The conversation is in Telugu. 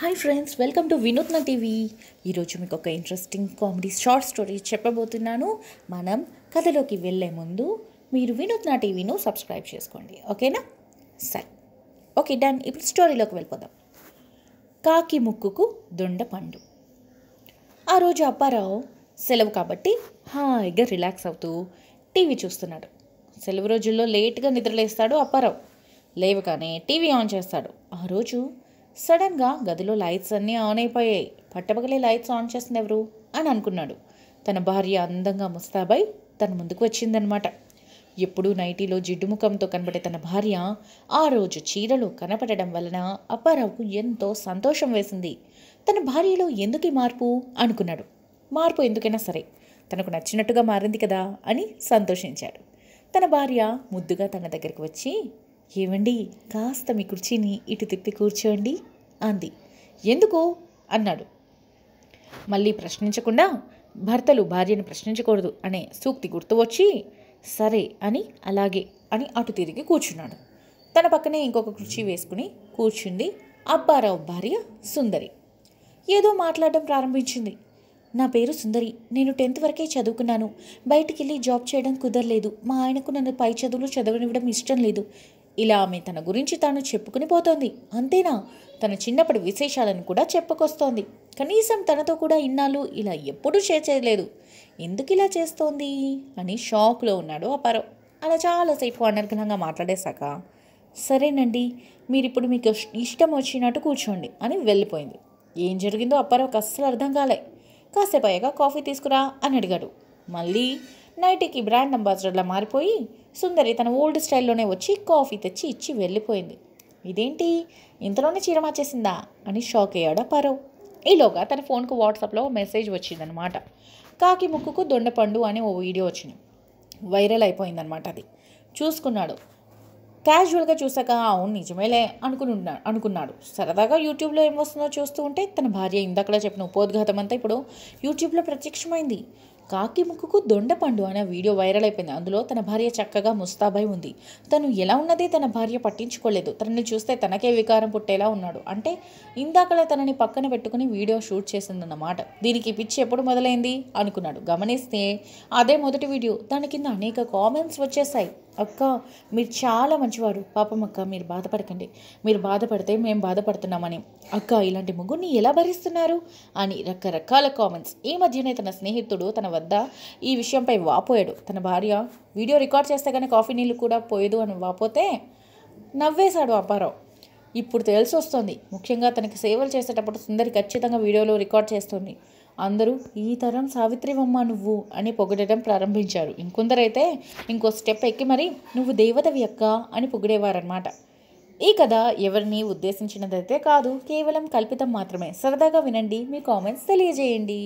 hi friends welcome to Vinutna TV ఈరోజు మీకు ఒక ఇంట్రెస్టింగ్ కామెడీ షార్ట్ స్టోరీ చెప్పబోతున్నాను మనం కథలోకి వెళ్ళే ముందు మీరు వినూత్న టీవీను సబ్స్క్రైబ్ చేసుకోండి ఓకేనా సరే ఓకే డన్ ఇప్పుడు స్టోరీలోకి వెళ్ళిపోదాం కాకి ముక్కుకు దొండ పండు ఆ రోజు అప్పారావు సెలవు కాబట్టి హాయిగా రిలాక్స్ అవుతూ టీవీ చూస్తున్నాడు సెలవు రోజుల్లో లేట్గా నిద్రలేస్తాడు అప్పారావు లేవగానే టీవీ ఆన్ చేస్తాడు ఆ రోజు సడన్గా గదిలో లైట్స్ అన్నీ ఆన్ అయిపోయాయి పట్టపగలే లైట్స్ ఆన్ చేసింది ఎవరు అని అనుకున్నాడు తన భార్య అందంగా ముస్తాబై తన ముందుకు వచ్చిందనమాట ఎప్పుడూ నైటీలో జిడ్డు ముఖంతో కనబడే తన భార్య ఆ రోజు చీరలో కనపడడం వలన అప్పారావుకు ఎంతో సంతోషం వేసింది తన భార్యలో ఎందుకు మార్పు అనుకున్నాడు మార్పు ఎందుకైనా సరే తనకు నచ్చినట్టుగా మారింది కదా అని సంతోషించాడు తన భార్య ముద్దుగా తన దగ్గరికి వచ్చి ఏమండి కాస్త మీ కుర్చీని ఇటు తిప్పి కూర్చోండి అంది ఎందుకు అన్నాడు మళ్ళీ ప్రశ్నించకుండా భర్తలు భార్యను ప్రశ్నించకూడదు అనే సూక్తి గుర్తు వచ్చి సరే అని అలాగే అని అటు తిరిగి కూర్చున్నాడు తన పక్కనే ఇంకొక కుర్చీ వేసుకుని కూర్చుంది అబ్బారావు భార్య సుందరి ఏదో మాట్లాడడం ప్రారంభించింది నా పేరు సుందరి నేను టెన్త్ వరకే చదువుకున్నాను బయటికి వెళ్ళి జాబ్ చేయడం కుదరలేదు మా ఆయనకు నన్ను పై చదువులు చదవనివ్వడం ఇష్టం లేదు ఇలా ఆమె తన గురించి తాను చెప్పుకుని పోతోంది అంతేనా తన చిన్నప్పటి విశేషాలను కూడా చెప్పుకొస్తోంది కనీసం తనతో కూడా ఇన్నాళ్ళు ఇలా ఎప్పుడూ షేర్ చేయలేదు ఎందుకు ఇలా చేస్తోంది అని షాక్లో ఉన్నాడు అపారో అలా చాలాసేపు అనర్ఘనంగా మాట్లాడేశాక సరేనండి మీరు ఇప్పుడు మీకు ఇష్టం వచ్చినట్టు కూర్చోండి అని వెళ్ళిపోయింది ఏం జరిగిందో అప్పారావుకి అస్సలు అర్థం కాలే కాసేపు అయ్యాక కాఫీ తీసుకురా అని అడిగాడు మళ్ళీ నైటీకి బ్రాండ్ అంబాసిడర్లా మారిపోయి సుందరి తన ఓల్డ్ స్టైల్లోనే వచ్చి కాఫీ తెచ్చి ఇచ్చి వెళ్ళిపోయింది ఇదేంటి ఇంతలోనే చీర మార్చేసిందా అని షాక్ అయ్యాడు పరవ్ ఈలోగా తన ఫోన్కు వాట్సాప్లో మెసేజ్ వచ్చిందనమాట కాకి ముక్కుకు దొండపండు అనే ఓ వీడియో వచ్చింది వైరల్ అయిపోయిందనమాట అది చూసుకున్నాడు క్యాజువల్గా చూసాక అవును నిజమేలే అనుకున్నా అనుకున్నాడు సరదాగా యూట్యూబ్లో ఏం వస్తుందో చూస్తూ ఉంటే తన భార్య ఇందాకలా చెప్పిన ఉపోద్ఘాతం అంతా ఇప్పుడు యూట్యూబ్లో ప్రత్యక్షమైంది కాకి ముక్కుకు దొండపండు అనే వీడియో వైరల్ అయిపోయింది అందులో తన భార్య చక్కగా ముస్తాబై ఉంది తను ఎలా ఉన్నది తన భార్య పట్టించుకోలేదు తనని చూస్తే తనకే వికారం పుట్టేలా ఉన్నాడు అంటే ఇందాకలా తనని పక్కన పెట్టుకుని వీడియో షూట్ చేసిందన్నమాట దీనికి పిచ్చి ఎప్పుడు మొదలైంది అనుకున్నాడు గమనిస్తే అదే మొదటి వీడియో దాని కింద అనేక కామెంట్స్ వచ్చేసాయి అక్క మీరు చాలా మంచివారు పాపం అక్క మీరు బాధపడకండి మీరు బాధపడితే మేము బాధపడుతున్నామని అక్క ఇలాంటి ముగ్గురిని ఎలా భరిస్తున్నారు అని రకరకాల కామెంట్స్ ఈ మధ్యనే తన స్నేహితుడు తన వద్ద ఈ విషయంపై వాపోయాడు తన భార్య వీడియో రికార్డ్ చేస్తే కానీ కాఫీ నీళ్ళు కూడా పోయదు అని వాపోతే నవ్వేశాడు అపారావు ఇప్పుడు తెలిసి వస్తుంది ముఖ్యంగా తనకి సేవలు చేసేటప్పుడు సుందరి ఖచ్చితంగా వీడియోలో రికార్డ్ చేస్తుంది అందరూ ఈ తరం సావిత్రివమ్మ నువ్వు అని పొగడటం ప్రారంభించారు ఇంకొందరైతే ఇంకో స్టెప్ ఎక్కి మరి నువ్వు దేవత అక్క అని పొగిడేవారనమాట ఈ కథ ఎవరిని ఉద్దేశించినదైతే కాదు కేవలం కల్పితం మాత్రమే సరదాగా వినండి మీ కామెంట్స్ తెలియజేయండి